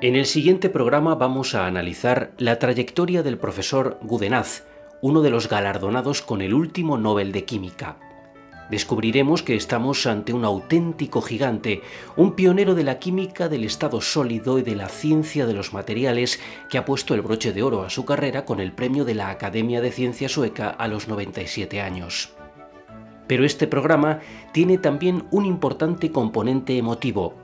En el siguiente programa vamos a analizar la trayectoria del profesor Gudenaz, uno de los galardonados con el último Nobel de Química. Descubriremos que estamos ante un auténtico gigante, un pionero de la química del estado sólido y de la ciencia de los materiales que ha puesto el broche de oro a su carrera con el premio de la Academia de Ciencia Sueca a los 97 años. Pero este programa tiene también un importante componente emotivo,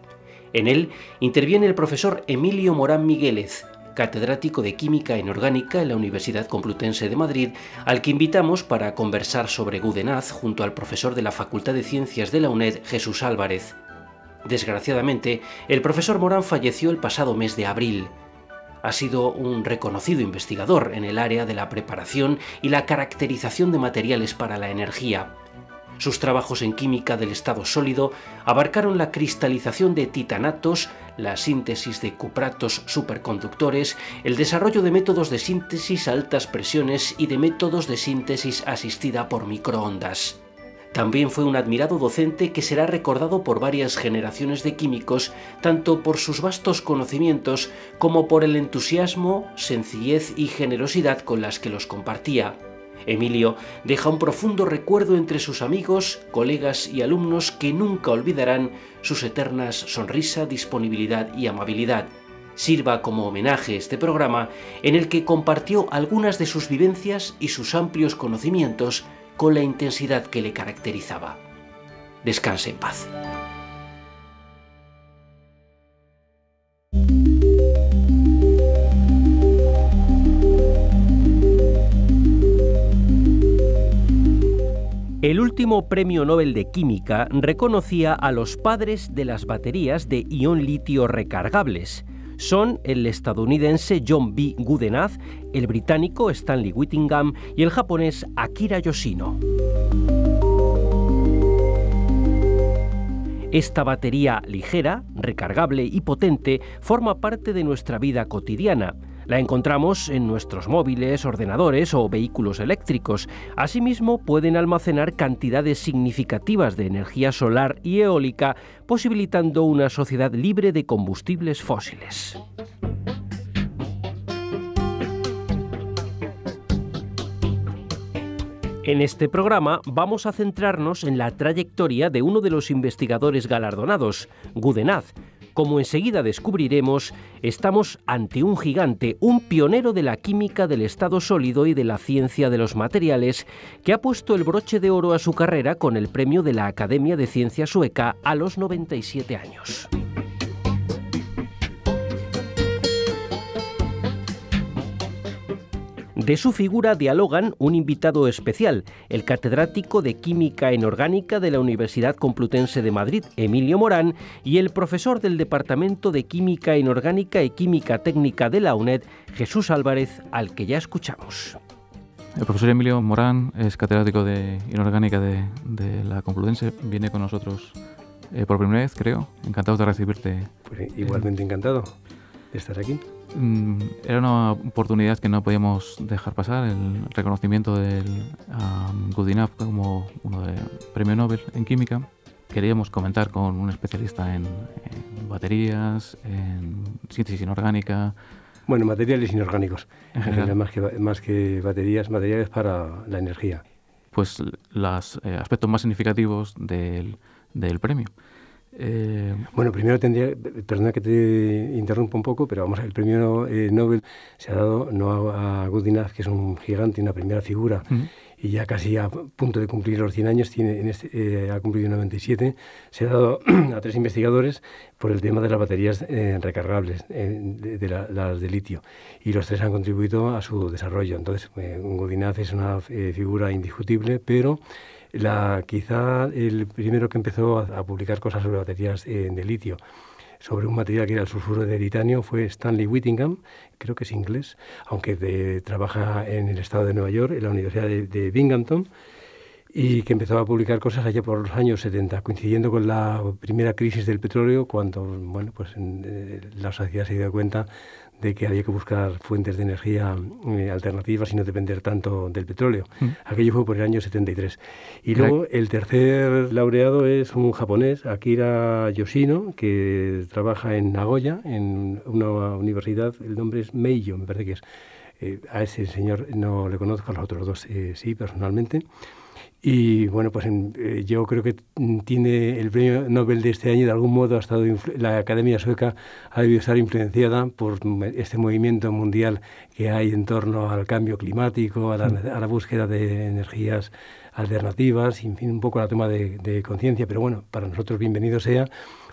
en él interviene el profesor Emilio Morán Migueles, catedrático de Química Inorgánica en la Universidad Complutense de Madrid, al que invitamos para conversar sobre Gudenaz junto al profesor de la Facultad de Ciencias de la UNED, Jesús Álvarez. Desgraciadamente, el profesor Morán falleció el pasado mes de abril. Ha sido un reconocido investigador en el área de la preparación y la caracterización de materiales para la energía. Sus trabajos en química del estado sólido abarcaron la cristalización de titanatos, la síntesis de cupratos superconductores, el desarrollo de métodos de síntesis a altas presiones y de métodos de síntesis asistida por microondas. También fue un admirado docente que será recordado por varias generaciones de químicos, tanto por sus vastos conocimientos como por el entusiasmo, sencillez y generosidad con las que los compartía. Emilio deja un profundo recuerdo entre sus amigos, colegas y alumnos que nunca olvidarán sus eternas sonrisa, disponibilidad y amabilidad. Sirva como homenaje este programa en el que compartió algunas de sus vivencias y sus amplios conocimientos con la intensidad que le caracterizaba. Descanse en paz. El último premio Nobel de Química reconocía a los padres de las baterías de ion litio recargables. Son el estadounidense John B. Goodenough, el británico Stanley Whittingham y el japonés Akira Yoshino. Esta batería ligera, recargable y potente forma parte de nuestra vida cotidiana. La encontramos en nuestros móviles, ordenadores o vehículos eléctricos. Asimismo, pueden almacenar cantidades significativas de energía solar y eólica, posibilitando una sociedad libre de combustibles fósiles. En este programa vamos a centrarnos en la trayectoria de uno de los investigadores galardonados, Gudenaz, como enseguida descubriremos, estamos ante un gigante, un pionero de la química del estado sólido y de la ciencia de los materiales, que ha puesto el broche de oro a su carrera con el premio de la Academia de Ciencia Sueca a los 97 años. De su figura dialogan un invitado especial, el catedrático de Química Inorgánica de la Universidad Complutense de Madrid, Emilio Morán, y el profesor del Departamento de Química Inorgánica y Química Técnica de la UNED, Jesús Álvarez, al que ya escuchamos. El profesor Emilio Morán es catedrático de Inorgánica de, la Complutense, viene con nosotros eh, por primera vez, creo. Encantado de recibirte. Pues, igualmente encantado de estar aquí. Mm, era una oportunidad que no podíamos dejar pasar, el reconocimiento del um, como uno de premio Nobel en química. Queríamos comentar con un especialista en, baterías, en síntesis inorgánica. Bueno, materiales inorgánicos, más, que, más que baterías, materiales para la energía. Pues los eh, aspectos más significativos del, del premio. Eh, bueno, primero tendría, perdona que te interrumpa un poco, pero vamos, el premio eh, Nobel se ha dado no a, Goodenough, que es un gigante, una primera figura, y ya casi a punto de cumplir los 100 años, tiene, este, eh, ha cumplido 97, se ha dado a tres investigadores por el tema de las baterías recargables, de, las de litio, y los tres han contribuido a su desarrollo. Entonces, Goodenough es una figura indiscutible, pero quizá el primero que empezó a, publicar cosas sobre baterías de litio sobre un material que era el sulfuro de titanio fue Stanley Whittingham, creo que es inglés, aunque trabaja en el estado de Nueva York, en la Universidad de Binghamton, y que empezaba a publicar cosas allá por los años 70, coincidiendo con la primera crisis del petróleo, cuando bueno, pues, eh, la sociedad se dio cuenta de que había que buscar fuentes de energía eh, alternativas y no depender tanto del petróleo. Mm. Aquello fue por el año 73. Y luego el tercer laureado es un japonés, Akira Yoshino, que trabaja en Nagoya, en una universidad, el nombre es Meijo, me parece que es. Eh, a ese señor no le conozco, a los otros dos sí personalmente. Y bueno, pues eh, yo creo que tiene el premio Nobel de este año, de algún modo ha estado la Academia Sueca ha debido estar influenciada por este movimiento mundial que hay en torno al cambio climático, a la, búsqueda de energías alternativas, y, en fin, un poco la toma de, de conciencia. Pero bueno, para nosotros bienvenido sea.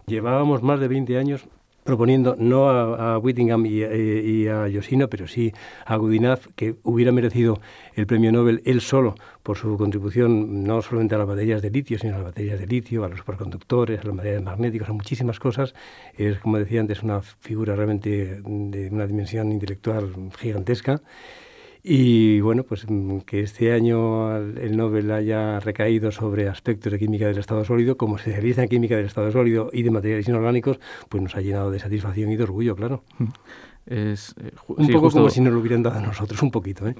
Llevábamos más de 20 años proponiendo no a, Whittingham y, a Yoshino, pero sí a Goodenough, que hubiera merecido el premio Nobel él solo por su contribución no solamente a las baterías de litio, sino a las baterías de litio, a los superconductores, a las baterías magnéticas, a muchísimas cosas. Es, como decía antes, una figura realmente de una dimensión intelectual gigantesca. Y bueno, pues mm, que este año el Nobel haya recaído sobre aspectos de química del estado sólido, como se realiza en química del estado sólido y de materiales inorgánicos, pues nos ha llenado de satisfacción y de orgullo, claro. Mm. Es, eh, un poco como si nos lo hubieran dado a nosotros, un poquito. ¿eh?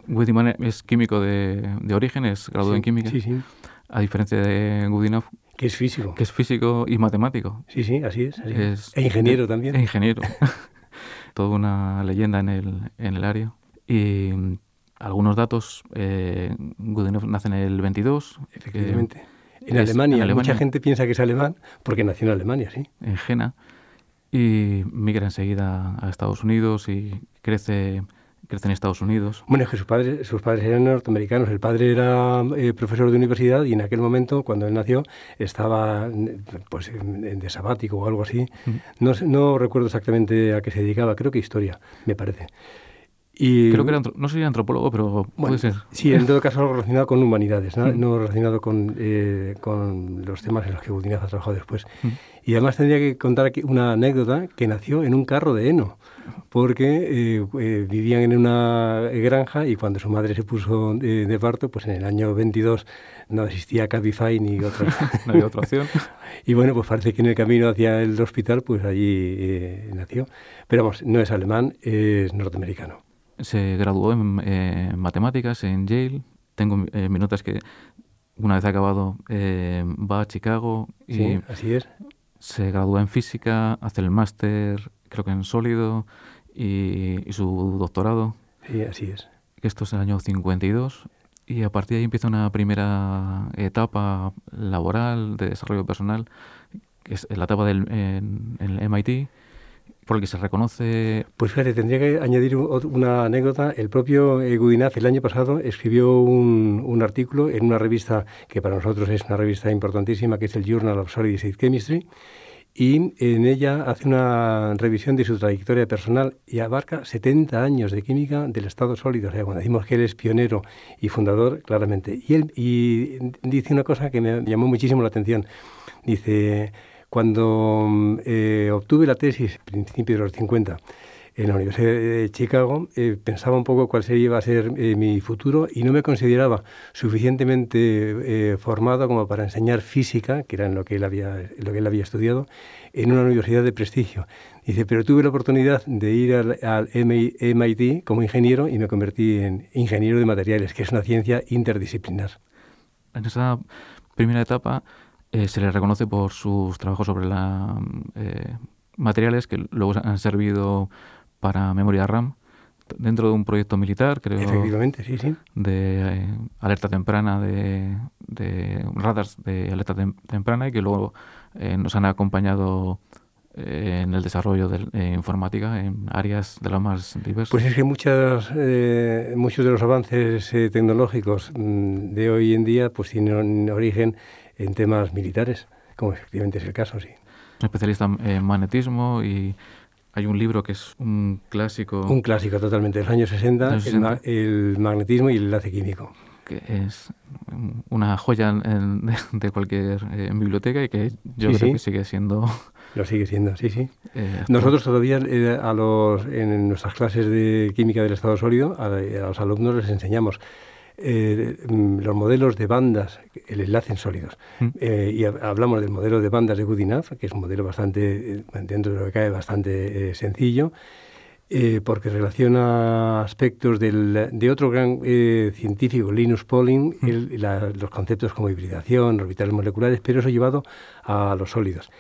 es químico de, de origen, es graduado en química. Sí, sí. A diferencia de Gudinov que es físico. Que es físico y matemático. Sí, sí, así es. es, e ingeniero también. E ingeniero. Toda una leyenda en el, en el área. Y algunos datos, eh, nace en el 22. Efectivamente. Eh, en, Alemania. Mucha gente piensa que es alemán porque nació en Alemania, sí. En Jena. Y migra enseguida a Estados Unidos y crece crece en Estados Unidos. Bueno, es que sus padres, sus padres eran norteamericanos. El padre era eh, profesor de universidad y en aquel momento, cuando él nació, estaba pues, de sabático o algo así. Mm. No, no recuerdo exactamente a qué se dedicaba, creo que historia, me parece. Creo que era, no sería antropólogo, pero puede ser. Sí, en todo caso algo relacionado con humanidades, no, mm. relacionado con, eh, con, los temas en los que Gutiérrez ha trabajado después. Mm. Y además tendría que contar aquí una anécdota que nació en un carro de heno, porque eh, eh, vivían en una granja y cuando su madre se puso de, parto, pues en el año 22 no existía Cabify ni otra. no había otra opción. y bueno, pues parece que en el camino hacia el hospital, pues allí nació. Pero vamos, no es alemán, es norteamericano se graduó en, eh, matemáticas en Yale. Tengo eh, que una vez acabado eh, va a Chicago y sí, así es. se gradúa en física, hace el máster, creo que en sólido y, su doctorado. Sí, así es. Esto es el año 52 y a partir de ahí empieza una primera etapa laboral de desarrollo personal, que es la etapa del, en el MIT, por el que se reconoce. Pues fíjate, tendría que añadir una anécdota. El propio Gudinaz el año pasado escribió un, artículo en una revista que para nosotros es una revista importantísima, que es el Journal of Solid State Chemistry. Y en ella hace una revisión de su trayectoria personal y abarca 70 años de química del estado sólido. O sea, cuando decimos que él es pionero y fundador, claramente. Y él y dice una cosa que me llamó muchísimo la atención. Dice, cuando mm, eh, obtuve la tesis, principios de los 50, en la Universidad de Chicago, eh, pensaba un poco cuál sería, iba a ser eh, mi futuro y no me consideraba suficientemente eh, formado como para enseñar física, que era en lo que él había, lo que él había estudiado, en una universidad de prestigio. Dice, pero tuve la oportunidad de ir al MIT como ingeniero y me convertí en ingeniero de materiales, que es una ciencia interdisciplinar. En esa primera etapa eh, se le reconoce por sus trabajos sobre la, eh, materiales que luego han servido para memoria RAM dentro de un proyecto militar, creo. Efectivamente, sí, sí. De eh, alerta temprana, de, de, radars de alerta temprana y que luego nos han acompañado en el desarrollo de informática en áreas de las más diversas. Pues es que muchas, muchos de los avances tecnológicos mm, de hoy en día pues tienen origen en temas militares, como efectivamente es el caso, sí. Especialista en magnetismo y hay un libro que es un clásico. Un clásico totalmente de los años 60, El, magnetismo y el enlace químico. Que es una joya de cualquier eh, biblioteca y que yo creo que sigue siendo. Lo sigue siendo, sí, sí. Eh, Nosotros todavía eh, a los, en nuestras clases de química del estado sólido, a los alumnos les enseñamos eh, mm, los modelos de bandas, el enlace en sólidos. Mm. Eh, y hablamos del modelo de bandas de Goodenough que es un modelo bastante, eh, dentro de lo que cae, bastante sencillo. porque relaciona aspectos del, de otro gran científico, Linus Pauling, mm. los conceptos como hibridación, orbitales moleculares, pero eso ha llevado a los sólidos.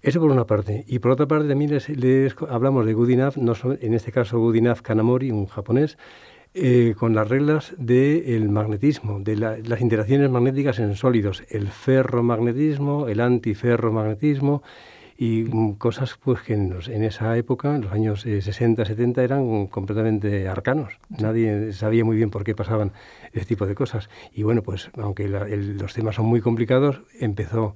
Eso por una parte. Y por otra parte también les, hablamos de Goodenough, no en este caso Goodenough Kanamori, un japonés, eh, con las reglas del magnetismo, de las interacciones magnéticas en sólidos, el ferromagnetismo, el antiferromagnetismo y mm, cosas pues que en, esa época, en los años 60, eh, 70, eran completamente arcanos. Nadie sabía muy bien por qué pasaban ese tipo de cosas. Y bueno, pues aunque los temas son muy complicados, empezó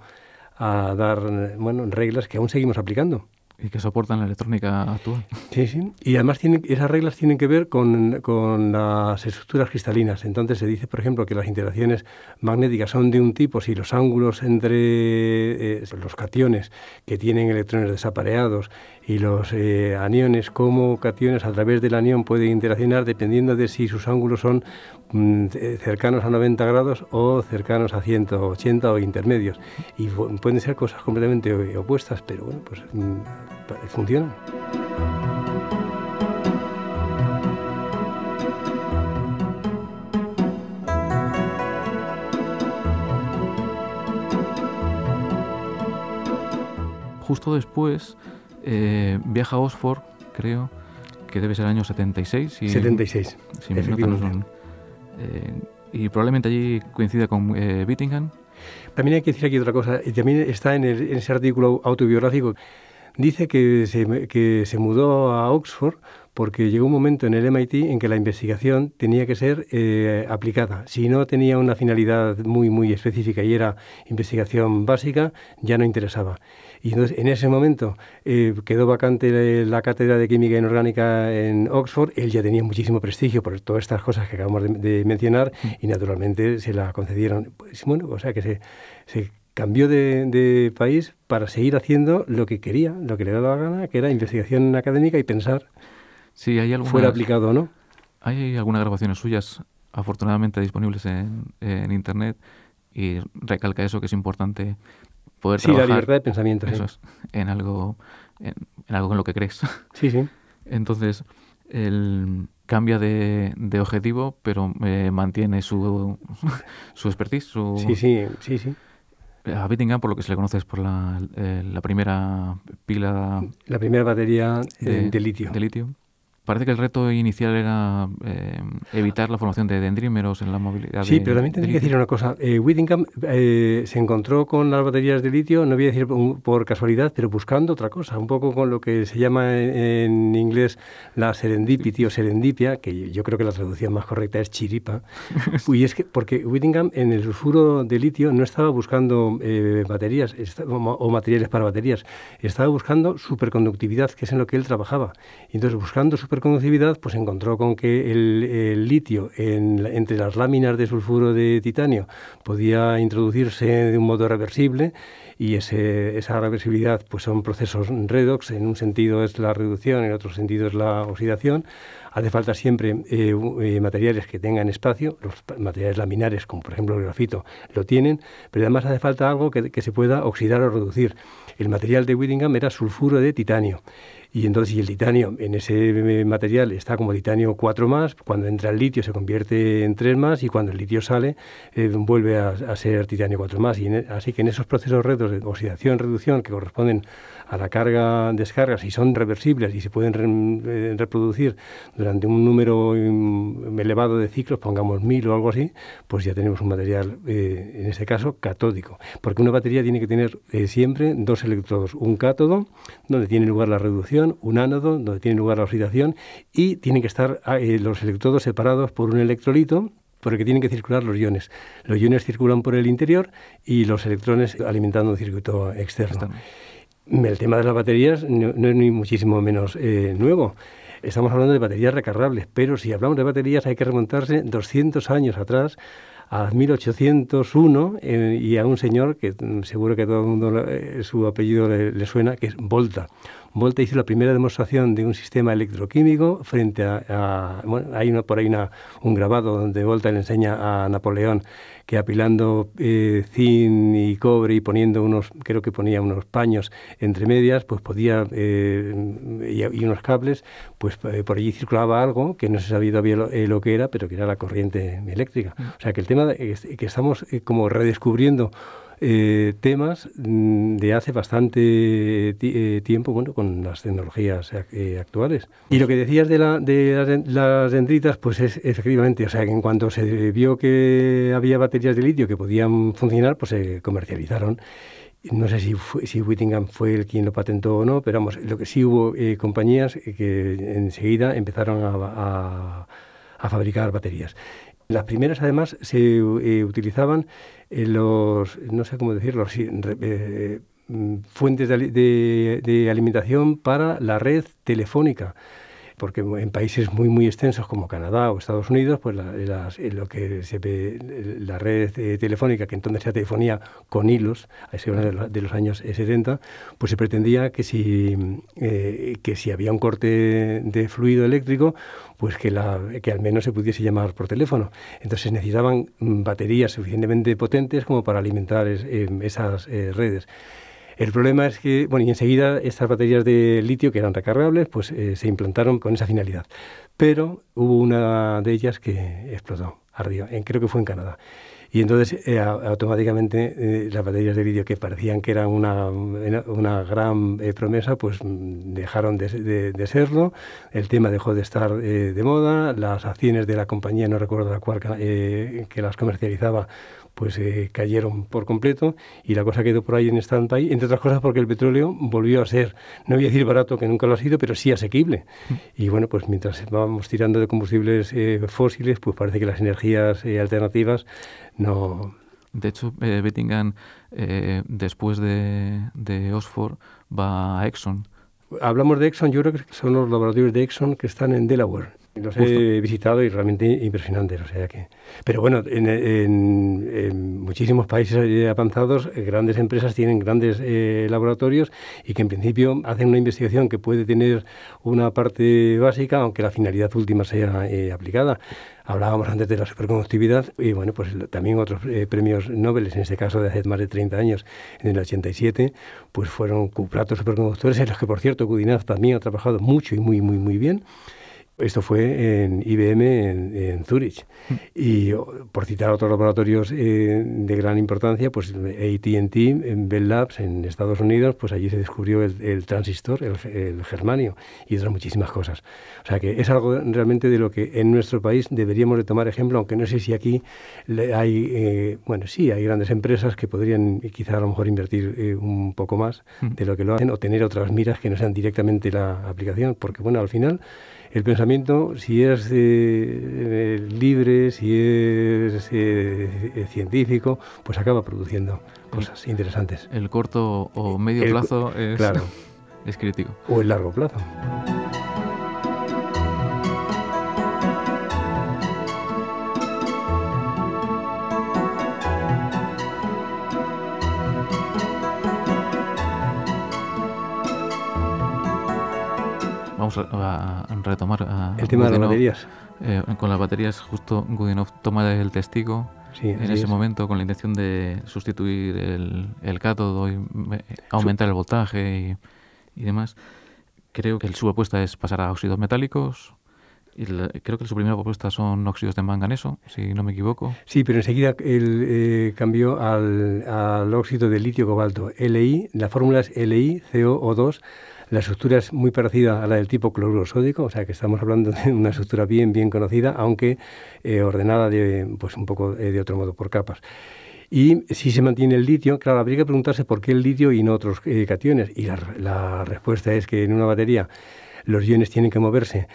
a dar reglas que aún seguimos aplicando y que soportan la electrónica actual. Sí, sí. Y además esas reglas tienen que ver con, las estructuras cristalinas. Entonces se dice, por ejemplo, que las interacciones magnéticas son de un tipo si los ángulos entre eh, los cationes que tienen electrones desapareados y los eh, aniones como cationes a través del anión pueden interaccionar dependiendo de si sus ángulos son mm, cercanos a 90 grados o cercanos a 180 o intermedios. Y pueden ser cosas completamente eh, opuestas, pero bueno, pues... Mm, funciona Justo después eh, viaja a Oxford, creo, que debe ser el año 76. 76, efectivamente. Eh, y probablemente allí coincida con eh, Bittingham. También hay que decir aquí otra cosa, y también está en, en ese artículo autobiográfico Dice que se, que se mudó a Oxford porque llegó un momento en el MIT en que la investigación tenía que ser eh, aplicada. Si no tenía una finalidad muy, muy específica y era investigación básica, ya no interesaba. Y entonces, en ese momento eh, quedó vacante la cátedra de química inorgánica en Oxford. Él ya tenía muchísimo prestigio por todas estas cosas que acabamos de, mencionar mm. y naturalmente se la concedieron. Pues, bueno, o sea que se cambió de, país para seguir haciendo lo que quería, lo que le daba la gana, que era investigación académica y pensar si fuera aplicado o no. Hay algunas grabaciones suyas, afortunadamente disponibles en, Internet, y recalca eso que es importante poder sí, la libertad de pensamiento. en algo, en, algo con lo que crees. Sí, sí. Entonces, él cambia de, de objetivo, pero eh, mantiene su, su expertise. Su... Sí, sí, sí, sí. Eh, a Bittingham, por lo que se le conoce, es por la, eh, la primera pila. La primera batería eh, de litio. De litio. Parece que el reto inicial era eh, evitar la formación de dendrímeros en la movilidad. Sí, pero también tendría que decir una cosa. Eh, Whittingham eh, se encontró con las baterías de litio, no voy a decir por casualidad, pero buscando otra cosa, un poco con lo que se llama en, inglés la serendipity o serendipia, que yo creo que la traducción más correcta es chiripa. y es que porque Whittingham en el sulfuro de litio no estaba buscando baterías o materiales para baterías, estaba buscando superconductividad, que es en lo que él trabajaba. Entonces, buscando pues encontró con que el, litio entre las láminas de sulfuro de titanio podía introducirse de un modo reversible y esa reversibilidad pues son procesos redox, en un sentido es la reducción, en otro sentido es la oxidación. Hace falta siempre eh, eh, materiales que tengan espacio, los materiales laminares como por ejemplo el grafito lo tienen, pero además hace falta algo que, que se pueda oxidar o reducir. El material de Whittingham era sulfuro de titanio. Y entonces, si el titanio en ese eh, material está como titanio 4 más, cuando entra el litio se convierte en 3 más y cuando el litio sale eh, vuelve a, ser titanio 4 más. Y e, así que en esos procesos retos de oxidación, reducción que corresponden a la carga, descarga, si son reversibles y se pueden eh, reproducir durante un número mm, elevado de ciclos, pongamos mil o algo así, pues ya tenemos un material, en este caso, catódico. Porque una batería tiene que tener siempre dos electrodos, un cátodo, donde tiene lugar la reducción, un ánodo, donde tiene lugar la oxidación, y tienen que estar ah, eh, los electrodos separados por un electrolito, porque tienen que circular los iones. Los iones circulan por el interior y los electrones alimentando un circuito externo. Mm, el tema de las baterías no, es ni muchísimo menos eh, nuevo. Estamos hablando de baterías recargables, pero si hablamos de baterías hay que remontarse 200 años atrás a 1801 eh, y a un señor que mm, seguro que a todo el mundo su apellido le, suena, que es Volta. Volta hizo la primera demostración de un sistema electroquímico frente a, hay por ahí un grabado donde Volta le enseña a Napoleón que apilando eh, zinc y cobre y poniendo unos, creo que ponía unos paños entre medias, pues podía, eh, y, unos cables, pues eh, por allí circulaba algo que no se sabía todavía lo, que era, pero que era la corriente eléctrica. Mm. O sea que el tema que estamos como redescubriendo eh, temas mm, de hace bastante eh, eh, tiempo, bueno, con las tecnologías actuales. Y lo que decías de, las, dendritas, pues es efectivamente, o sea, que en cuanto se vio que había baterías de litio que podían funcionar, pues se comercializaron. No sé si, Whittingham fue el quien lo patentó o no, pero vamos, lo que sí hubo compañías que enseguida empezaron a, a fabricar baterías. Las primeras, además, se eh, utilizaban eh, los, no sé cómo decirlo, eh, mm, fuentes de alimentación para la red telefónica porque en países muy muy extensos como Canadá o Estados Unidos, pues la, lo que se ve, la red eh, telefónica, que entonces era telefonía con hilos, a ese de los años 70, pues se pretendía que si, eh, que si había un corte de fluido eléctrico, pues que, la, que al menos se pudiese llamar por teléfono. Entonces necesitaban mm, baterías suficientemente potentes como para alimentar em, esas eh, redes. El problema es que, bueno, y enseguida estas baterías de litio que eran recargables, pues eh, se implantaron con esa finalidad. Pero hubo una de ellas que explotó, ardió, en, creo que fue en Canadá. Y entonces eh, automáticamente eh, las baterías de litio que parecían que eran una, gran promesa, pues dejaron de, de, serlo, el tema dejó de estar de moda, las acciones de la compañía, no recuerdo la cual, que las comercializaba, pues eh, cayeron por completo y la cosa quedó por ahí en stand-by, entre otras cosas porque el petróleo volvió a ser, no voy a decir barato que nunca lo ha sido, pero sí asequible. Y bueno, pues mientras vamos tirando de combustibles eh, fósiles, pues parece que las energías eh, alternativas no... De hecho, Bettingham, después de, de Oxford, va a Exxon hablamos de Exxon, yo creo que son los laboratorios de Exxon que están en Delaware los he visitado y realmente impresionantes. O sea que... Pero bueno, en, muchísimos países avanzados, eh, grandes empresas tienen grandes eh, laboratorios y que en principio hacen una investigación que puede tener una parte básica, aunque la finalidad última sea eh, aplicada. Hablábamos antes de la superconductividad y bueno, pues también otros premios Nobel, en este caso de hace más de 30 años, en el 87, pues fueron cupratos superconductores en los que, por cierto, Cudinaz también ha trabajado mucho y muy, muy, muy bien. Esto fue en IBM en, Zurich. Mm. Y oh, por citar otros laboratorios eh, de gran importancia, pues ATT, en Bell Labs, en Estados Unidos, pues allí se descubrió el, transistor, el, germanio y otras muchísimas cosas. O sea que es algo realmente de lo que en nuestro país deberíamos de tomar ejemplo, aunque no sé si aquí hay, eh, bueno, sí, hay grandes empresas que podrían eh, quizá a lo mejor invertir un poco más mm. de lo que lo hacen o tener otras miras que no sean directamente la aplicación, porque bueno, al final el pensamiento, si es eh, eh, libre, si es eh, científico, pues acaba produciendo cosas interesantes. El corto o medio plazo es, claro. es crítico. O el largo plazo. a, retomar. el tema de las baterías. Eh, con las baterías, justo Gudinov toma el testigo en ese momento con la intención de sustituir el, cátodo y eh, aumentar el voltaje y, demás. Creo que su propuesta es pasar a óxidos metálicos. Y creo que su primera propuesta son óxidos de manganeso, si no me equivoco. Sí, pero enseguida él eh, cambió al, óxido de litio cobalto, LI, la fórmula es LiCO2 la estructura es muy parecida a la del tipo cloruro sódico, o sea que estamos hablando de una estructura bien, bien conocida, aunque eh, ordenada de, pues un poco eh, de otro modo, por capas. Y si se mantiene el litio, claro, habría que preguntarse por qué el litio y no otros eh, cationes. Y la, respuesta es que en una batería los iones tienen que moverse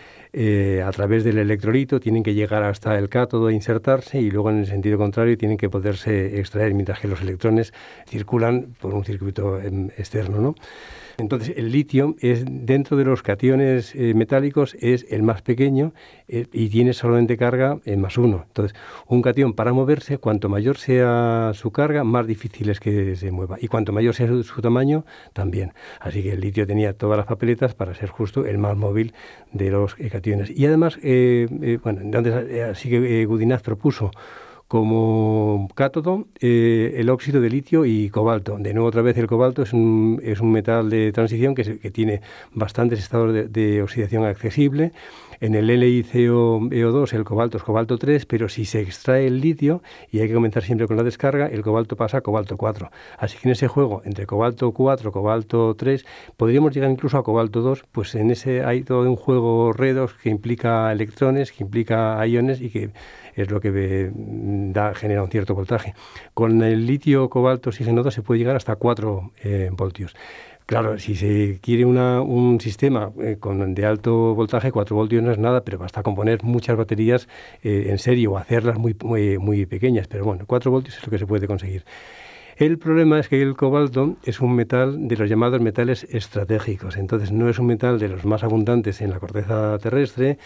a través del electrolito, tienen que llegar hasta el cátodo e insertarse y luego en el sentido contrario tienen que poderse extraer mientras que los electrones circulan por un circuito em, externo, ¿no? Entonces, el litio es dentro de los cationes eh, metálicos es el más pequeño eh, y tiene solamente carga en más uno. Entonces, un cation para moverse, cuanto mayor sea su carga, más difícil es que se mueva. Y cuanto mayor sea su, tamaño, también. Así que el litio tenía todas las papeletas para ser justo el más móvil de los eh, cationes. Y además, bueno, así que Gudinaz propuso como cátodo eh, el óxido de litio y cobalto. De nuevo, otra vez, el cobalto es un, es un metal de transición que, tiene bastantes estados de, oxidación accesible. En el LiCO2 e el cobalto es cobalto 3, pero si se extrae el litio, y hay que comenzar siempre con la descarga, el cobalto pasa a cobalto 4. Así que en ese juego, entre cobalto 4, cobalto 3, podríamos llegar incluso a cobalto 2, pues en ese hay todo un juego redos que implica electrones, que implica iones y que es lo que mm, da, genera un cierto voltaje. Con el litio, cobalto, oxigenado se puede llegar hasta 4 eh, voltios. Claro, si se quiere un sistema eh, con, de alto voltaje, 4 voltios no es nada, pero basta con poner muchas baterías eh, en serio o hacerlas muy, muy, muy pequeñas. Pero bueno, 4 voltios es lo que se puede conseguir. El problema es que el cobalto es un metal de los llamados metales estratégicos, entonces no es un metal de los más abundantes en la corteza terrestre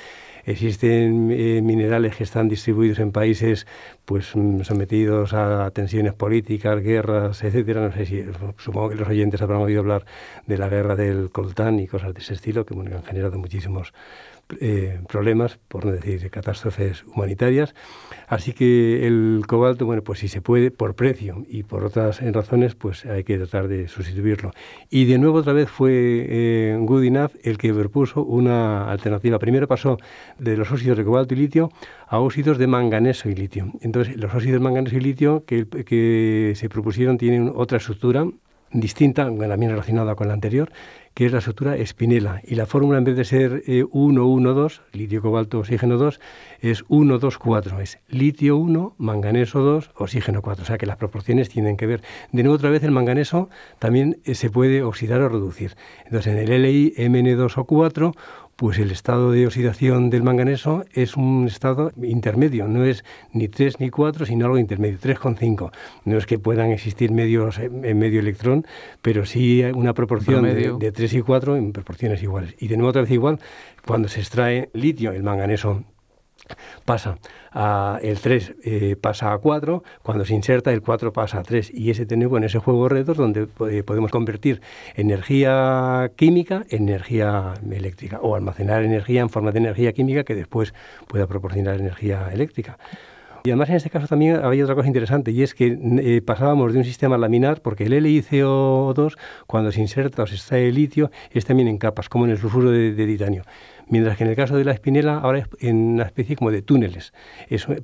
Existen eh, minerales que están distribuidos en países pues mm, sometidos a tensiones políticas, guerras, etcétera. No sé si supongo que los oyentes habrán oído hablar de la guerra del coltán y cosas de ese estilo que han generado muchísimos eh, problemas, por no decir catástrofes humanitarias. Así que el cobalto, bueno, pues si se puede, por precio y por otras eh, razones, pues hay que tratar de sustituirlo. Y de nuevo otra vez fue eh, el que propuso una alternativa. Primero pasó de los óxidos de cobalto y litio a óxidos de manganeso y litio. Entonces, los óxidos de manganeso y litio que se propusieron tienen otra estructura distinta, también relacionada con la anterior, que es la estructura espinela. Y la fórmula, en vez de ser 1-1-2, eh, litio, cobalto, oxígeno 2, es 1-2-4. Es litio 1, manganeso 2, oxígeno 4. O sea que las proporciones tienen que ver. De nuevo, otra vez, el manganeso también eh, se puede oxidar o reducir. Entonces, en el LI, MN2O4, pues el estado de oxidación del manganeso es un estado intermedio, no es ni 3 ni 4, sino algo intermedio, 3,5. No es que puedan existir medios eh, en medio electrón, pero sí una proporción de, 3 y 4 en proporciones iguales. Y tenemos otra vez igual cuando se extrae litio, el manganeso pasa a el 3 eh, pasa a 4, cuando se inserta el 4 pasa a 3 y ese tenemos en ese juego retos donde eh, podemos convertir energía química en energía eléctrica o almacenar energía en forma de energía química que después pueda proporcionar energía eléctrica. Y además en este caso también había otra cosa interesante y es que eh, pasábamos de un sistema laminar porque el LiCO2 cuando se inserta o se está el litio es también en capas como en el sulfuro de titanio. Mientras que en el caso de la espinela, ahora es en una especie como de túneles.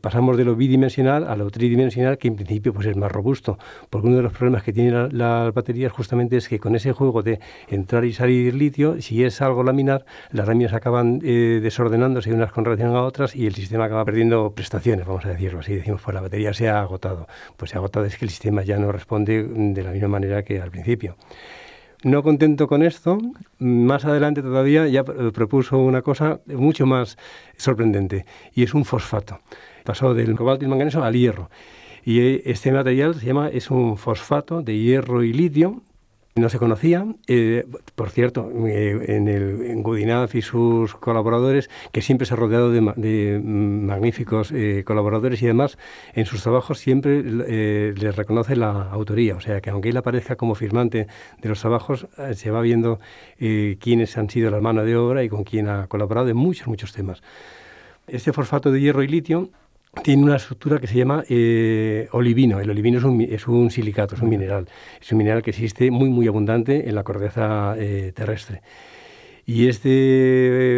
pasamos de lo bidimensional a lo tridimensional, que en principio pues es más robusto. Porque uno de los problemas que tienen las la baterías justamente es que con ese juego de entrar y salir litio, si es algo laminar, las láminas acaban eh, desordenándose unas con relación a otras y el sistema acaba perdiendo prestaciones, vamos a decirlo así. Decimos, pues la batería se ha agotado. Pues se ha agotado es que el sistema ya no responde mm, de la misma manera que al principio. No contento con esto, más adelante todavía ya propuso una cosa mucho más sorprendente y es un fosfato. Pasó del cobalto y el manganeso al hierro. Y eh, este material se llama, es un fosfato de hierro y litio no se conocía, eh, por cierto, eh, en, el, en y sus colaboradores, que siempre se ha rodeado de, magníficos eh, colaboradores y demás. en sus trabajos siempre les reconoce la autoría, o sea que aunque él aparezca como firmante de los trabajos, se va viendo quiénes han sido las manos de obra y con quién ha colaborado en muchos, muchos temas. Este fosfato de hierro y litio tiene una estructura que se llama eh, olivino. El olivino es un, silicato, es un mineral. Es un mineral que existe muy, muy abundante en la corteza eh, terrestre. Y este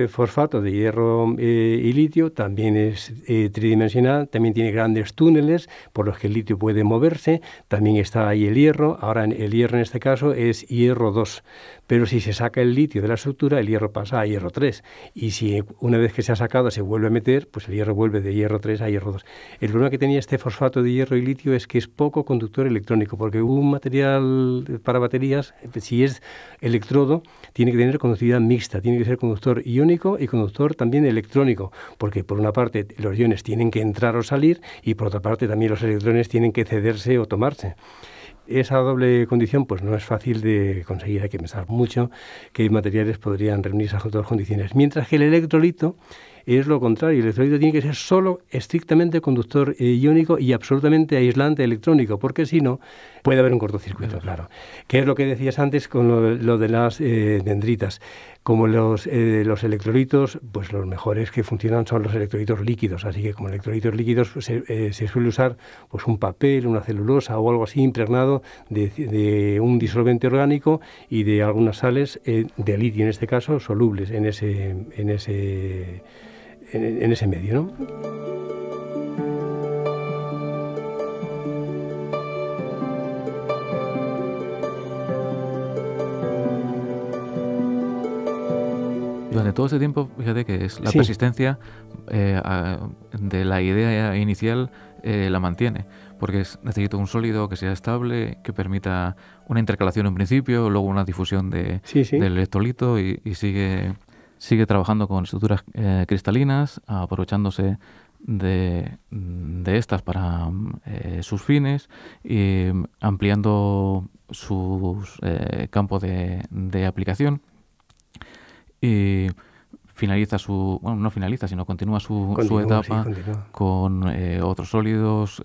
eh, fosfato de hierro y litio también es tridimensional, también tiene grandes túneles por los que el litio puede moverse, también está ahí el hierro, ahora el hierro en este caso es hierro 2. Pero si se saca el litio de la estructura, el hierro pasa a hierro 3. Y si una vez que se ha sacado se vuelve a meter, pues el hierro vuelve de hierro 3 a hierro 2. El problema que tenía este fosfato de hierro y litio es que es poco conductor electrónico, porque un material para baterías, si es electrodo, tiene que tener conductividad mixta, tiene que ser conductor iónico y conductor también electrónico, porque por una parte los iones tienen que entrar o salir y por otra parte también los electrones tienen que cederse o tomarse. Esa doble condición pues no es fácil de conseguir, hay que pensar mucho qué materiales podrían reunirse a las condiciones. Mientras que el electrolito es lo contrario. El electrolito tiene que ser solo estrictamente conductor eh, iónico y absolutamente aislante electrónico, porque si no, puede haber un cortocircuito, claro. Que es lo que decías antes con lo, de las eh, dendritas. Como los, eh, los electrolitos, pues los mejores que funcionan son los electrolitos líquidos, así que como electrolitos líquidos pues, se, suele usar pues un papel, una celulosa o algo así impregnado de, de un disolvente orgánico y de algunas sales de litio, en este caso, solubles en ese... En ese en, ese medio. ¿no? Durante todo ese tiempo, fíjate que es la persistencia eh, de la idea inicial eh, la mantiene, porque es, necesito un sólido que sea estable, que permita una intercalación en principio, luego una difusión de, del electrolito y, sigue sigue trabajando con estructuras eh, cristalinas, aprovechándose de, estas para eh, sus fines y mm, ampliando su eh, campo de, aplicación. Y finaliza su, bueno, no finaliza, sino continúa su, su etapa con eh, otros sólidos,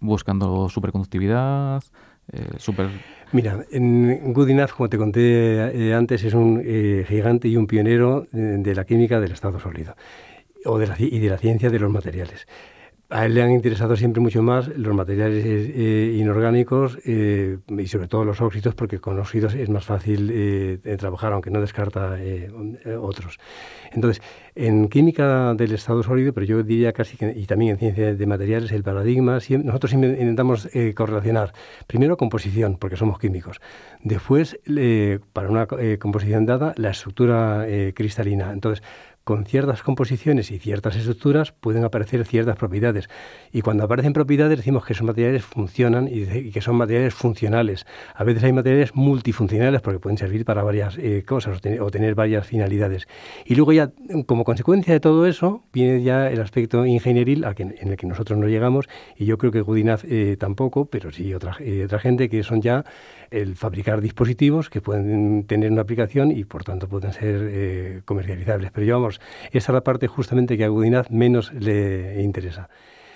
buscando superconductividad, super Mira, en Good como te conté eh, antes, es un eh, gigante y un pionero eh, de la química del estado sólido o y de la ciencia de los materiales a él le han interesado siempre mucho más los materiales eh, eh, inorgánicos eh, y sobre todo los óxidos, porque con óxidos es más fácil trabajar, aunque no descarta otros. Entonces, en química del estado sólido, pero yo diría casi que, y también en ciencia de materiales, el paradigma, nosotros intentamos correlacionar primero composición, porque somos químicos, después, para una composición dada, la estructura cristalina. Entonces, con ciertas composiciones y ciertas estructuras pueden aparecer ciertas propiedades. Y cuando aparecen propiedades decimos que esos materiales funcionan y que son materiales funcionales. A veces hay materiales multifuncionales porque pueden servir para varias eh, cosas o, tener varias finalidades. Y luego ya, como consecuencia de todo eso, viene ya el aspecto ingenieril en el que nosotros no llegamos y yo creo que Gudinaz eh, tampoco, pero sí otra, eh, otra gente que son ya el fabricar dispositivos que pueden tener una aplicación y por tanto pueden ser comercializables. Pero llevamos esa es la parte justamente que a Gudinaz menos le interesa.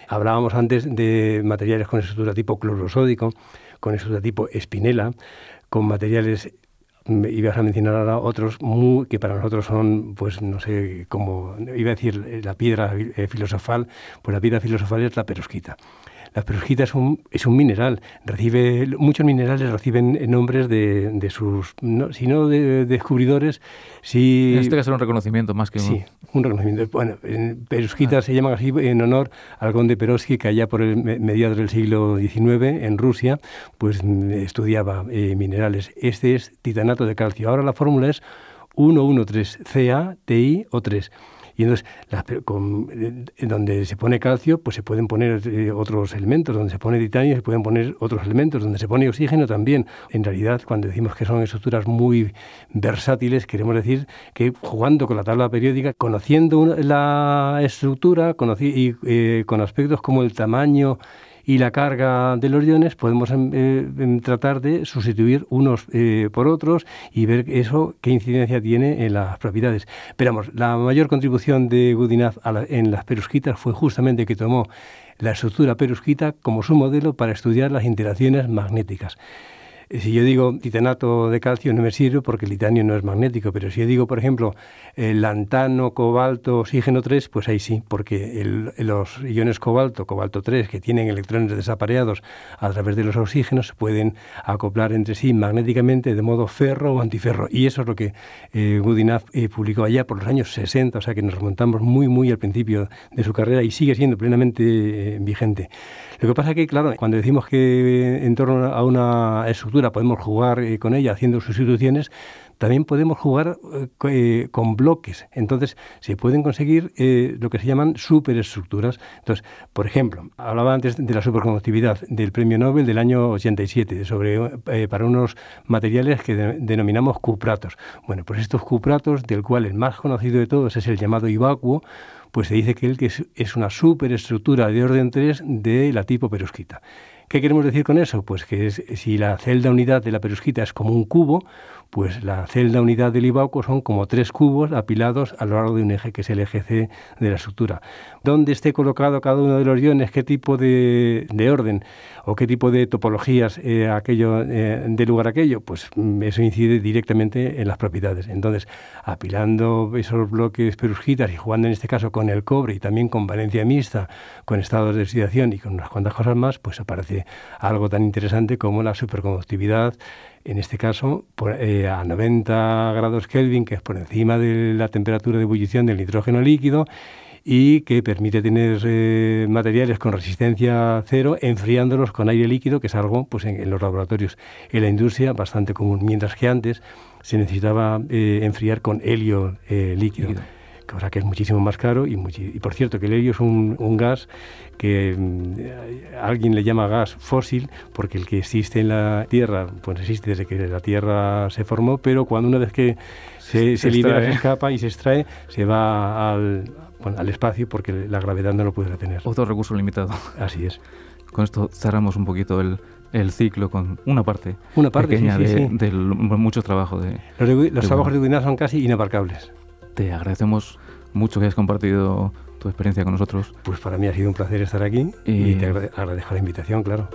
Hablábamos antes de materiales con estructura tipo clorosódico, con estructura tipo espinela, con materiales mm, ibas a mencionar ahora otros que para nosotros son, pues no sé, como iba a decir eh, la piedra eh, filosofal, pues la piedra filosofal es la perusquita. La es un, mineral, recibe, muchos minerales reciben nombres de, sus, si no de, descubridores, Si, en este caso es un reconocimiento más que un... Sí, un reconocimiento. Bueno, perusquita se llama así en honor al conde Perovski que allá por el mediados del siglo XIX en Rusia, pues estudiaba eh, minerales. Este es titanato de calcio. Ahora la fórmula es 113 ca o 3 y entonces, eh, donde se pone calcio, pues se pueden poner eh, otros elementos, donde se pone titanio se pueden poner otros elementos, donde se pone oxígeno también. En realidad, cuando decimos que son estructuras muy versátiles, queremos decir que jugando con la tabla periódica, conociendo la estructura y eh, con aspectos como el tamaño, y la carga de los iones, podemos em, eh, em, tratar de sustituir unos eh, por otros y ver eso qué incidencia tiene en las propiedades. Pero vamos, la mayor contribución de Goodenough en las perusquitas fue justamente que tomó la estructura perusquita como su modelo para estudiar las interacciones magnéticas si yo digo titanato de calcio no me sirve porque el titanio no es magnético, pero si yo digo, por ejemplo, eh, lantano, cobalto, oxígeno 3, pues ahí sí, porque los iones cobalto, cobalto 3, que tienen electrones desapareados a través de los oxígenos, pueden acoplar entre sí magnéticamente de modo ferro o antiferro. Y eso es lo que eh, eh publicó allá por los años 60, o sea que nos remontamos muy, muy al principio de su carrera y sigue siendo plenamente eh, vigente. Lo que pasa es que, claro, cuando decimos que en torno a una estructura podemos jugar eh, con ella haciendo sustituciones, también podemos jugar eh, eh, con bloques. Entonces, se pueden conseguir eh, lo que se llaman superestructuras. Entonces, por ejemplo, hablaba antes de la superconductividad del premio Nobel del año 87 sobre, para unos materiales que denominamos cupratos. Bueno, pues estos cupratos, del cual el más conocido de todos es el llamado Ibacuo, pues se dice que él que es, una superestructura de orden 3 de la tipo perusquita. ¿Qué queremos decir con eso? Pues que si la celda unidad de la perusquita es como un cubo, pues la celda unidad del Ibauco son como tres cubos apilados a lo largo de un eje, que es el eje C de la estructura. ¿Dónde esté colocado cada uno de los iones? ¿Qué tipo de, orden o qué tipo de topologías eh, aquello, eh, de lugar aquello? Pues mm, eso incide directamente en las propiedades. Entonces, apilando esos bloques perusquitas y jugando en este caso con el cobre y también con valencia mixta, con estados de oxidación y con unas cuantas cosas más, pues aparece algo tan interesante como la superconductividad, en este caso eh, a 90 grados Kelvin, que es por encima de la temperatura de ebullición del nitrógeno líquido y que permite tener eh, materiales con resistencia cero enfriándolos con aire líquido, que es algo pues, en, los laboratorios en la industria bastante común, mientras que antes se necesitaba eh, enfriar con helio líquido cosa que es muchísimo más caro. Y, por cierto, que el helio es un, gas que mm, eh, alguien le llama gas fósil, porque el que existe en la Tierra, pues existe desde que la Tierra se formó, pero cuando una vez que se, libera, se escapa y se extrae, se va al, espacio porque la gravedad no lo puede tener Otro recurso limitado. Así es. Con esto cerramos un poquito el, ciclo con una parte, una parte pequeña sí, de, los, trabajos de Guinea son casi inaparcables te agradecemos mucho que hayas compartido tu experiencia con nosotros. Pues para mí ha sido un placer estar aquí y, te agradezco la invitación, claro.